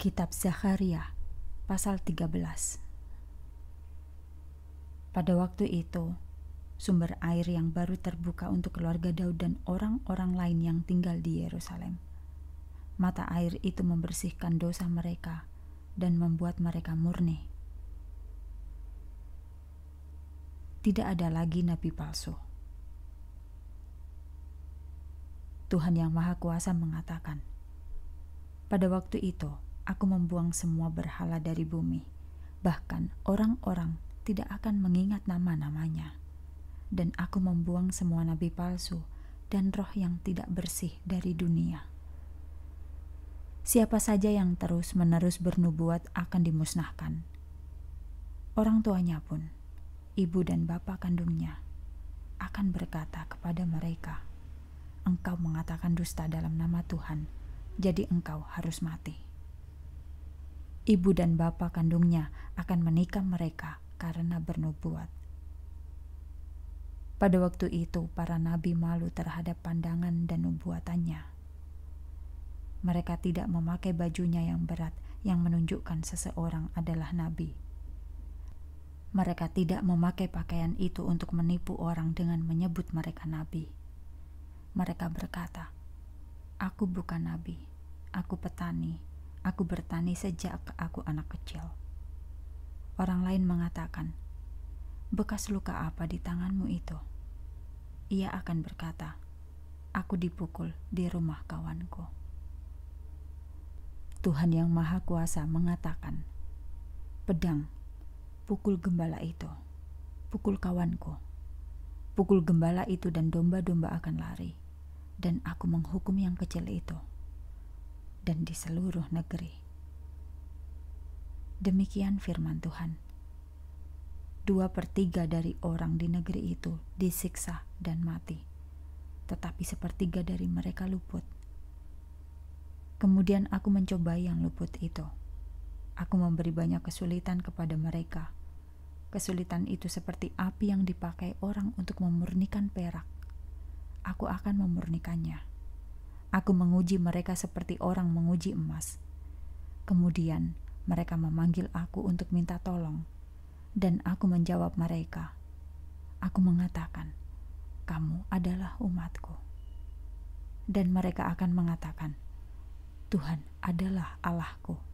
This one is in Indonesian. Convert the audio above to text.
Kitab Zakaria pasal 13 Pada waktu itu sumber air yang baru terbuka untuk keluarga Daud dan orang-orang lain yang tinggal di Yerusalem mata air itu membersihkan dosa mereka dan membuat mereka murni tidak ada lagi nabi palsu Tuhan yang Maha Kuasa mengatakan pada waktu itu aku membuang semua berhala dari bumi. Bahkan orang-orang tidak akan mengingat nama-namanya. Dan aku membuang semua nabi palsu dan roh yang tidak bersih dari dunia. Siapa saja yang terus-menerus bernubuat akan dimusnahkan. Orang tuanya pun, ibu dan bapak kandungnya, akan berkata kepada mereka, "Engkau mengatakan dusta dalam nama Tuhan, jadi engkau harus mati." ibu dan bapa kandungnya akan menikah mereka karena bernubuat. Pada waktu itu, para nabi malu terhadap pandangan dan nubuatannya. Mereka tidak memakai bajunya yang berat, yang menunjukkan seseorang adalah nabi. Mereka tidak memakai pakaian itu untuk menipu orang dengan menyebut mereka nabi. Mereka berkata, "Aku bukan nabi, aku petani, Aku bertani sejak aku anak kecil. Orang lain mengatakan, "Bekas luka apa di tanganmu itu?" Ia akan berkata, "Aku dipukul di rumah kawanku." Tuhan Yang Maha Kuasa mengatakan, "Pedang, pukul gembala itu, pukul kawanku, pukul gembala itu, dan domba-domba akan lari, dan aku menghukum yang kecil itu." dan di seluruh negeri. Demikian firman Tuhan. Dua per tiga dari orang di negeri itu disiksa dan mati, tetapi sepertiga dari mereka luput. Kemudian aku mencoba yang luput itu. Aku memberi banyak kesulitan kepada mereka. Kesulitan itu seperti api yang dipakai orang untuk memurnikan perak. Aku akan memurnikannya.' Aku menguji mereka seperti orang menguji emas. Kemudian mereka memanggil aku untuk minta tolong, dan aku menjawab mereka. Aku mengatakan, "Kamu adalah umatku." Dan mereka akan mengatakan, "Tuhan adalah Allahku."